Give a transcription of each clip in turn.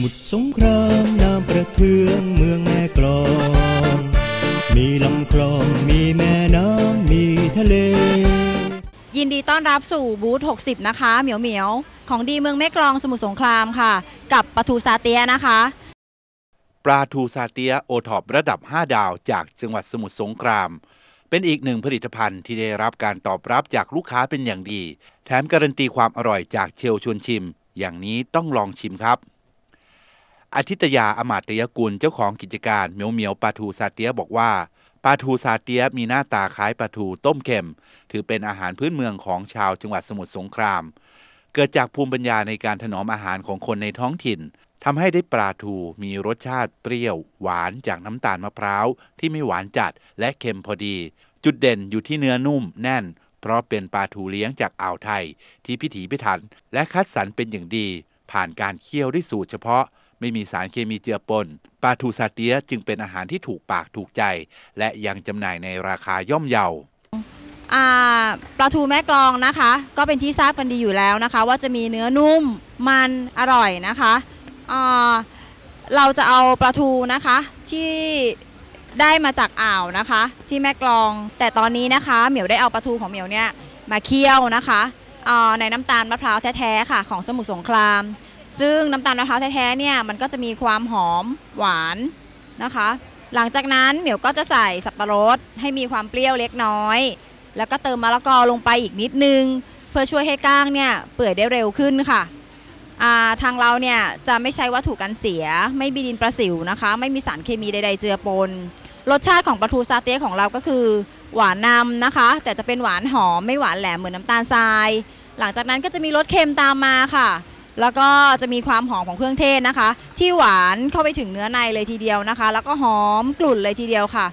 มุทรสงครามน้ำประเทืองเมืองแม่กลอง มีลำคลองมีแม่น้ำมีทะเล ยินดีต้อนรับสู่บูธ60 นะคะ เหมียวเหมียว ของดีเมืองแม่กลองสมุทรสงครามค่ะ กับปลาทูซาเตียนะคะปลาทูซาเตียโอท็อประดับ 5 ดาวจากจังหวัดสมุทรสงคราม เป็นอีกหนึ่งผลิตภัณฑ์ที่ได้รับการตอบรับจากลูกค้าเป็นอย่างดี แถมการันตีความอร่อยจากเชลชวนชิม อย่างนี้ต้องลองชิมครับอาทิตยาอมาตยกุลเจ้าของกิจการ เมียวเมียวปลาทูซาเตียบอกว่าปลาทูซาเตียมีหน้าตาคล้ายปลาทูต้มเค็ม ถือเป็นอาหารพื้นเมืองของชาวจังหวัดสมุทรสงคราม เกิดจากภูมิปัญญาในการถนอมอาหารของคนในท้องถิ่นทำให้ได้ปลาทูมีรสชาติเปรี้ยว หวานจากน้ำตาลมะพร้าวที่ไม่หวานจัดและเค็มพอดี จุดเด่นอยู่ที่เนื้อนุ่มแน่นเพราะเป็นปลาทูเลี้ยงจากอ่าวไทย ที่พิถีพิถัน และคัดสรรเป็นอย่างดี ผ่านการเคี่ยวด้วยสูตรเฉพาะไม่มีสารเคมีเจือปน ปลาทูซาเตียจึงเป็นอาหารที่ถูกปากถูกใจ และยังจำหน่ายในราคาย่อมเยาปลาทูแม่กลองนะคะ ก็เป็นที่ทราบกันดีอยู่แล้วนะคะ ว่าจะมีเนื้อนุ่มมันอร่อยนะคะ เราจะเอาปลาทูนะคะที่ได้มาจากอ่าวนะคะ ที่แม่กลองแต่ตอนนี้นะคะ เหมียวได้เอาปลาทูของเหมียวเนี่ยมาเคี่ยวนะคะในน้ำตาลมะพร้าวแท้ๆค่ะ ของสมุทรสงครามซึ่งน้ำตาลมะพร้าวแท้ๆ เนี่ย มันก็จะมีความหอมหวานนะคะ หลังจากนั้นเหมียวก็จะใส่สับปะรดให้มีความเปรี้ยวเล็กน้อย แล้วก็เติมมะละกอลงไปอีกนิดนึง เพื่อช่วยให้ก้างเนี่ยเปื่อยได้เร็วขึ้นค่ะทางเราเนี่ยจะไม่ใช้วัตถุกันเสีย ไม่มีดินประสิวนะคะ ไม่มีสารเคมีใดๆ เจือปน รสชาติของปลาทูซาเต้ของเราก็คือ หวานนำนะคะ แต่จะเป็นหวานหอมไม่หวานแหลมเหมือนน้ำตาลทราย หลังจากนั้นก็จะมีรสเค็มตามมาค่ะแล้วก็จะมีความหอมของเครื่องเทศนะคะ ที่หวานเข้าไปถึงเนื้อในเลยทีเดียวนะคะ แล้วก็หอมกลุ่นเลยทีเดียวค่ะ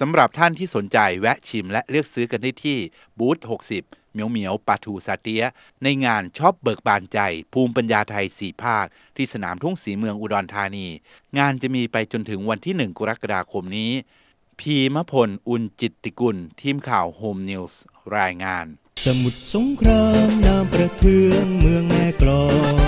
สำหรับท่านที่สนใจแวะชิมและเลือกซื้อกันได้ที่บูธ 60เมียวเหมียวปาทูซาเตีย ในงานชอบเบิกบานใจ ภูมิปัญญาไทยสีภาค ที่สนามทุ่งสีเมืองอุดรธานี งานจะมีไปจนถึงวันที่1กรกฎาคมนี้ พีมพล อุนจิตติกุลทีมข่าวโฮมนิวส์รายงาน สมุทรสงครามน้ำประเทืองเมืองแม่กลอง